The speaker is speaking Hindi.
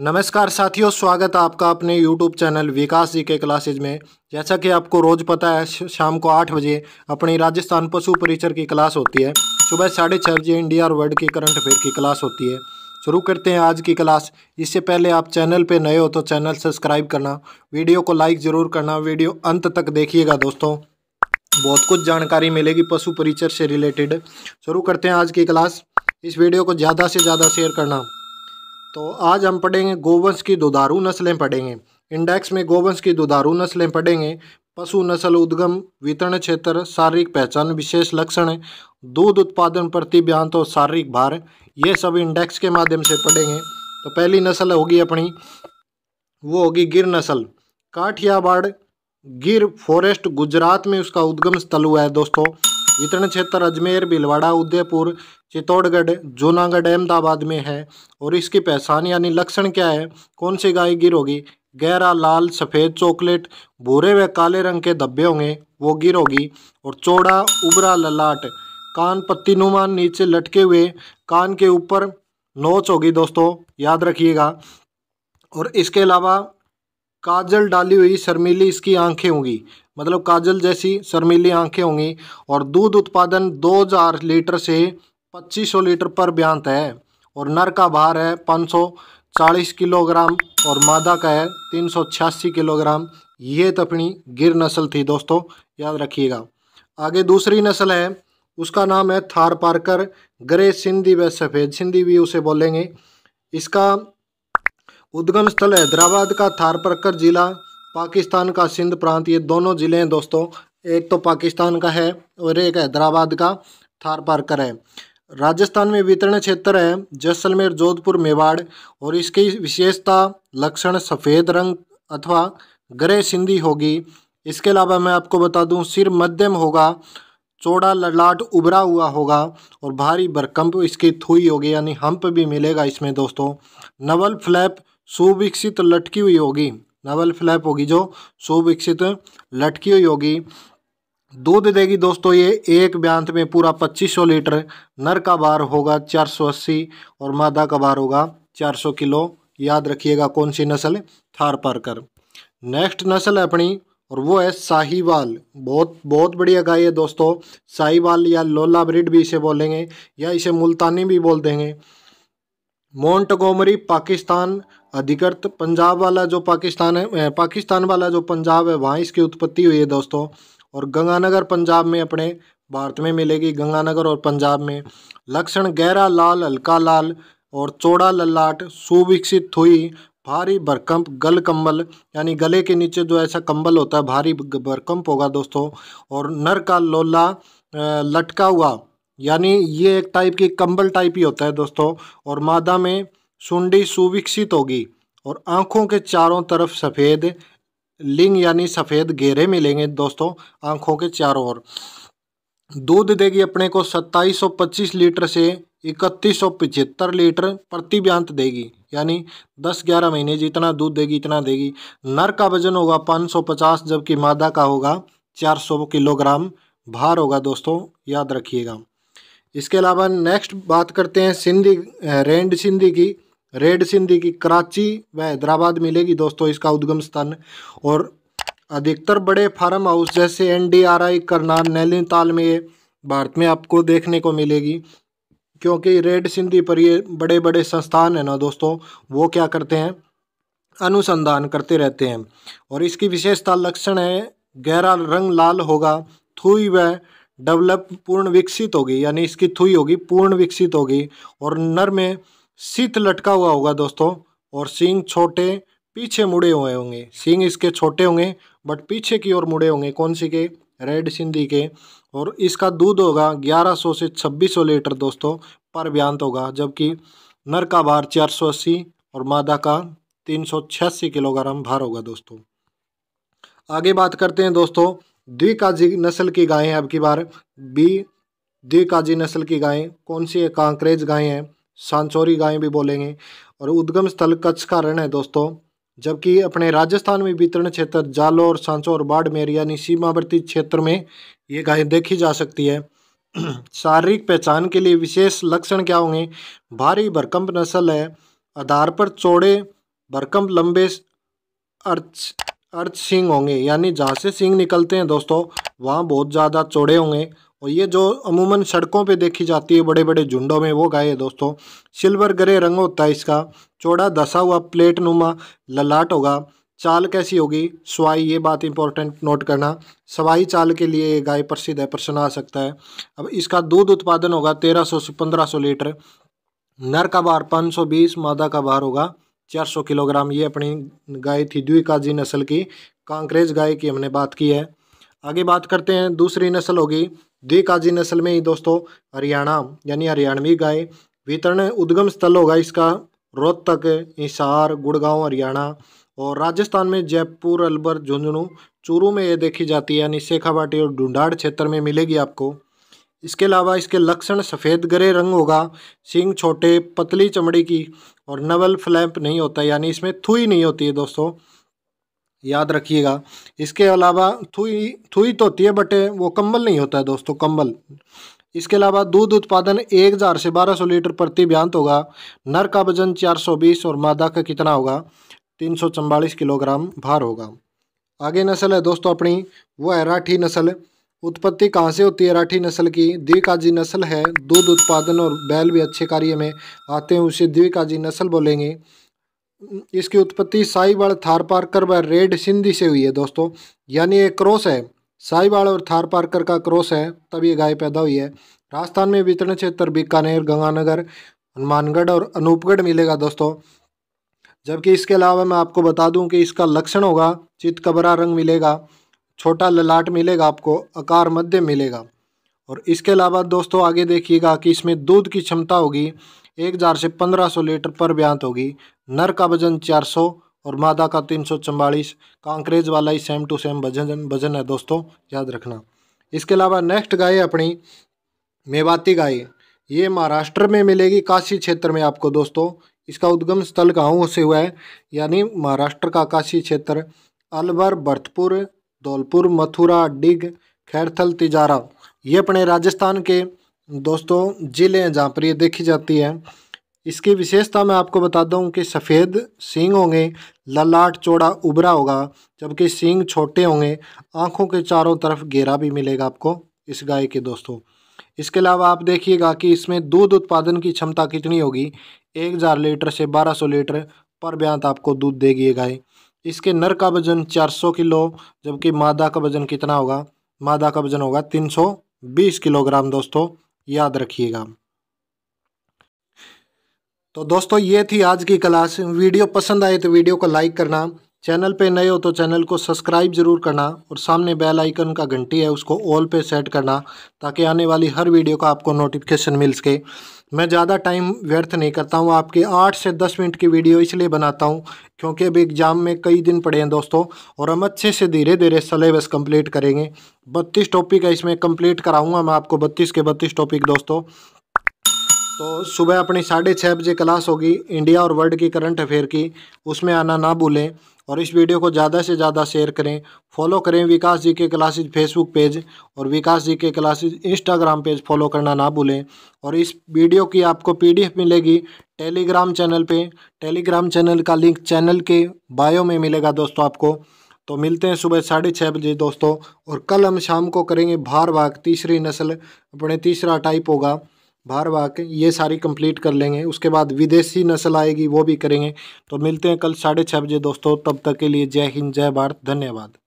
नमस्कार साथियों स्वागत है आपका अपने यूट्यूब चैनल विकास जी के क्लासेज में जैसा कि आपको रोज़ पता है शाम को आठ बजे अपनी राजस्थान पशु परिचर की क्लास होती है सुबह साढ़े छः बजे इंडिया और वर्ल्ड की करंट अफेयर की क्लास होती है शुरू करते हैं आज की क्लास इससे पहले आप चैनल पे नए हो तो चैनल सब्सक्राइब करना वीडियो को लाइक ज़रूर करना वीडियो अंत तक देखिएगा दोस्तों बहुत कुछ जानकारी मिलेगी पशु परिचर से रिलेटेड शुरू करते हैं आज की क्लास इस वीडियो को ज़्यादा से ज़्यादा शेयर करना तो आज हम पढ़ेंगे गोवंश की दुधारू नस्लें पढ़ेंगे इंडेक्स में गोवंश की दुधारू नस्लें पढ़ेंगे पशु नस्ल उद्गम वितरण क्षेत्र शारीरिक पहचान विशेष लक्षण दूध उत्पादन तो और शारीरिक भार ये सब इंडेक्स के माध्यम से पढ़ेंगे तो पहली नस्ल होगी अपनी वो होगी गिर नस्ल काठियावाड़ गिर फॉरेस्ट गुजरात में उसका उद्गम स्थल हुआ है दोस्तों वितरण क्षेत्र अजमेर भीलवाड़ा उदयपुर चित्तौड़गढ़ जूनागढ़ अहमदाबाद में है और इसकी पहचान यानी लक्षण क्या है कौन सी गाय गिर होगी गहरा लाल सफ़ेद चॉकलेट भूरे व काले रंग के धब्बे होंगे वो गिर होगी और चौड़ा उबरा ललाट कान पत्ती नुमान नीचे लटके हुए कान के ऊपर नोच होगी दोस्तों याद रखिएगा और इसके अलावा काजल डाली हुई शर्मीली इसकी आंखें होंगी मतलब काजल जैसी शर्मीली आंखें होंगी और दूध उत्पादन 2000 लीटर से 2500 लीटर पर ब्यांत है और नर का भार है 540 किलोग्राम और मादा का है तीन किलोग्राम ये तपणी गिर नस्ल थी दोस्तों याद रखिएगा आगे दूसरी नस्ल है उसका नाम है थार पार्कर ग्रे सिंधी व सफ़ेद सिंधी भी उसे बोलेंगे इसका उद्गम स्थल हैदराबाद का थारपरकर जिला पाकिस्तान का सिंध प्रांत ये दोनों ज़िले हैं दोस्तों एक तो पाकिस्तान का है और एक हैदराबाद का थारपरकर है राजस्थान में वितरण क्षेत्र है जैसलमेर जोधपुर मेवाड़ और इसकी विशेषता लक्षण सफ़ेद रंग अथवा ग्रह सिंधी होगी इसके अलावा मैं आपको बता दूं सिर मध्यम होगा चौड़ा ललाट उभरा हुआ होगा और भारी भरकंप इसकी थुई होगी यानी हम्प भी मिलेगा इसमें दोस्तों नवल फ्लैप सुविकसित लटकी हुई होगी नवल फ्लैप होगी जो सुविकसित लटकी हुई होगी दूध देगी दोस्तों ये एक ब्यांत में पूरा 2500 लीटर नर का बार होगा 480 और मादा का बार होगा 400 किलो याद रखिएगा कौन सी नस्ल थार पारकर नेक्स्ट नस्ल है अपनी और वो है साहिवाल बहुत बहुत बढ़िया गाय है दोस्तों साहिवाल या लोला ब्रिड भी इसे बोलेंगे या इसे मुल्तानी भी बोल देंगे गोमरी पाकिस्तान अधिकृत पंजाब वाला जो पाकिस्तान है पाकिस्तान वाला जो पंजाब है वहाँ इसकी उत्पत्ति हुई है दोस्तों और गंगानगर पंजाब में अपने भारत में मिलेगी गंगानगर और पंजाब में लक्षण गहरा लाल हल्का लाल और चौड़ा ललाट सुविकसित हुई भारी भरकंप गल कंबल यानी गले के नीचे जो ऐसा कंबल होता है भारी भरकंप होगा दोस्तों और नर का लोला लटका हुआ यानी ये एक टाइप की कंबल टाइप ही होता है दोस्तों और मादा में सुंडी सुविकसित होगी और आँखों के चारों तरफ सफ़ेद लिंग यानी सफ़ेद घेरे मिलेंगे दोस्तों आँखों के चारों ओर दूध देगी अपने को 2725 लीटर से इकतीस लीटर प्रति व्यांत देगी यानी 10-11 महीने जितना दूध देगी इतना देगी नर का वजन होगा 550 जबकि मादा का होगा 400 किलोग्राम भार होगा दोस्तों याद रखिएगा इसके अलावा नेक्स्ट बात करते हैं सिंधी रेंड सिंधी की रेड सिंधी की कराची व हैदराबाद मिलेगी दोस्तों इसका उद्गम स्थान और अधिकतर बड़े फार्म हाउस जैसे एनडीआरआई करनाल नैनीताल में ये भारत में आपको देखने को मिलेगी क्योंकि रेड सिंधी पर ये बड़े बड़े संस्थान है ना दोस्तों वो क्या करते हैं अनुसंधान करते रहते हैं और इसकी विशेषता लक्षण है गहरा रंग लाल होगा थुई व डेवलप पूर्ण विकसित होगी यानी इसकी थुई होगी पूर्ण विकसित होगी और नर में शीत लटका हुआ होगा दोस्तों और सींग छोटे पीछे मुड़े हुए होंगे सींग इसके छोटे होंगे बट पीछे की ओर मुड़े होंगे कौन सी के रेड सिंधी के और इसका दूध होगा 1100 से 2600 लीटर दोस्तों पर ब्यांत होगा जबकि नर का भार 480 और मादा का तीन किलोग्राम भार होगा दोस्तों आगे बात करते हैं दोस्तों द्विकाजी नस्ल की गायें अब की बार बी द्विकाजी नस्ल की गायें कौन सी है कांकरेज गायें हैं सांचोरी गायें भी बोलेंगे और उद्गम स्थल कच्छ का रण है दोस्तों जबकि अपने राजस्थान में वितरण क्षेत्र जालोर सांचौर बाड़मेर यानी सीमावर्ती क्षेत्र में ये गायें देखी जा सकती है शारीरिक पहचान के लिए विशेष लक्षण क्या होंगे भारी भरकम्प नस्ल है आधार पर चौड़े भरकम्प लंबे अर्च अर्थ सिंह होंगे यानी जहाँ से सिंह निकलते हैं दोस्तों वहाँ बहुत ज़्यादा चौड़े होंगे और ये जो अमूमन सड़कों पे देखी जाती है बड़े बड़े झुंडों में वो गाय है दोस्तों सिल्वर ग्रे रंग होता है इसका चौड़ा दसा हुआ प्लेट नुमा ललाट होगा चाल कैसी होगी स्वाई ये बात इंपॉर्टेंट नोट करना सवाई चाल के लिए ये गाय प्रसिद्ध है प्रश्न आ सकता है अब इसका दूध उत्पादन होगा तेरह सौ से पंद्रह सौ लीटर नर का बार पाँच सौ बीस मादा का बार होगा चार सौ किलोग्राम ये अपनी गाय थी द्विकाजी नस्ल की कांकरेज गाय की हमने बात की है आगे बात करते हैं दूसरी नस्ल होगी द्विकाजी नस्ल में ही दोस्तों हरियाणा यानी हरियाणवी गाय वितरण उद्गम स्थल होगा इसका रोहतक हिसार गुड़गांव हरियाणा और राजस्थान में जयपुर अलवर झुंझुनू चूरू में ये देखी जाती है यानी शेखावाटी और ढूंढाड़ क्षेत्र में मिलेगी आपको इसके अलावा इसके लक्षण सफ़ेद ग्रे रंग होगा सिंग छोटे पतली चमड़ी की और नवल फ्लैम्प नहीं होता यानी इसमें थुई नहीं होती है दोस्तों याद रखिएगा इसके अलावा थुई थुई तो होती है बट वो कंबल नहीं होता है दोस्तों कंबल इसके अलावा दूध उत्पादन एक हज़ार से बारह सौ लीटर प्रति ब्यांत होगा नर का वजन चार सौ बीस और मादा का कितना होगा तीन सौ चम्बालीस किलोग्राम भार होगा आगे नस्ल है दोस्तों अपनी वो है राठी नस्ल उत्पत्ति कहाँ से होती है राठी नस्ल की द्विकाजी नस्ल है दूध उत्पादन और बैल भी अच्छे कार्य में आते हैं उसे द्विकाजी नस्ल बोलेंगे इसकी उत्पत्ति साईबाड़ थार पार्कर व रेड सिंधी से हुई है दोस्तों यानी एक क्रॉस है साईबाड़ और थार पार्कर का क्रॉस है तब ये गाय पैदा हुई है राजस्थान में वितरण क्षेत्र बीकानेर गंगानगर हनुमानगढ़ और अनूपगढ़ मिलेगा दोस्तों जबकि इसके अलावा मैं आपको बता दूं कि इसका लक्षण होगा चितकबरा रंग मिलेगा छोटा ललाट मिलेगा आपको आकार मध्य मिलेगा और इसके अलावा दोस्तों आगे देखिएगा कि इसमें दूध की क्षमता होगी एक हज़ार से पंद्रह सौ लीटर पर ब्यांत होगी नर का वजन चार सौ और मादा का तीन सौ चम्बालीस कांकरेज वाला ही सेम टू सेम वजन वजन है दोस्तों याद रखना इसके अलावा नेक्स्ट गाय अपनी मेवाती गाय ये महाराष्ट्र में मिलेगी काशी क्षेत्र में आपको दोस्तों इसका उद्गम स्थल गाँव से हुआ है यानी महाराष्ट्र का काशी क्षेत्र अलवर भरतपुर धौलपुर मथुरा डिग खैरथल तिजारा ये अपने राजस्थान के दोस्तों ज़िले हैं जहाँ पर ये देखी जाती है इसकी विशेषता मैं आपको बता दूँ कि सफ़ेद सींग होंगे ललाट चौड़ा उभरा होगा जबकि सींग छोटे होंगे आँखों के चारों तरफ घेरा भी मिलेगा आपको इस गाय के दोस्तों इसके अलावा आप देखिएगा कि इसमें दूध उत्पादन की क्षमता कितनी होगी एक हज़ार लीटर से बारह सौ लीटर पर ब्यांत आपको दूध देगी गाय इसके नर का वजन 400 किलो जबकि मादा का वजन कितना होगा मादा का वजन होगा 320 किलोग्राम दोस्तों याद रखिएगा तो दोस्तों ये थी आज की क्लास वीडियो पसंद आए तो वीडियो को लाइक करना चैनल पे नए हो तो चैनल को सब्सक्राइब ज़रूर करना और सामने बेल आइकन का घंटी है उसको ऑल पे सेट करना ताकि आने वाली हर वीडियो का आपको नोटिफिकेशन मिल सके मैं ज़्यादा टाइम व्यर्थ नहीं करता हूँ आपके आठ से दस मिनट की वीडियो इसलिए बनाता हूँ क्योंकि अभी एग्ज़ाम में कई दिन पड़े हैं दोस्तों और हम अच्छे से धीरे धीरे सलेबस कम्प्लीट करेंगे बत्तीस टॉपिक है इसमें कम्प्लीट कराऊँगा मैं आपको बत्तीस के बत्तीस टॉपिक दोस्तों तो सुबह अपनी साढ़े छः बजे क्लास होगी इंडिया और वर्ल्ड की करंट अफेयर की उसमें आना ना भूलें और इस वीडियो को ज़्यादा से ज़्यादा शेयर करें फॉलो करें विकास जी के क्लासेज फेसबुक पेज और विकास जी के क्लासेज इंस्टाग्राम पेज फॉलो करना ना भूलें और इस वीडियो की आपको पीडीएफ मिलेगी टेलीग्राम चैनल पे टेलीग्राम चैनल का लिंक चैनल के बायो में मिलेगा दोस्तों आपको तो मिलते हैं सुबह साढ़े छः बजे दोस्तों और कल हम शाम को करेंगे भार भाग तीसरी नस्ल अपने तीसरा टाइप होगा बाहर भाग ये सारी कंप्लीट कर लेंगे उसके बाद विदेशी नस्ल आएगी वो भी करेंगे तो मिलते हैं कल साढ़े छः बजे दोस्तों तब तक के लिए जय हिंद जय भारत धन्यवाद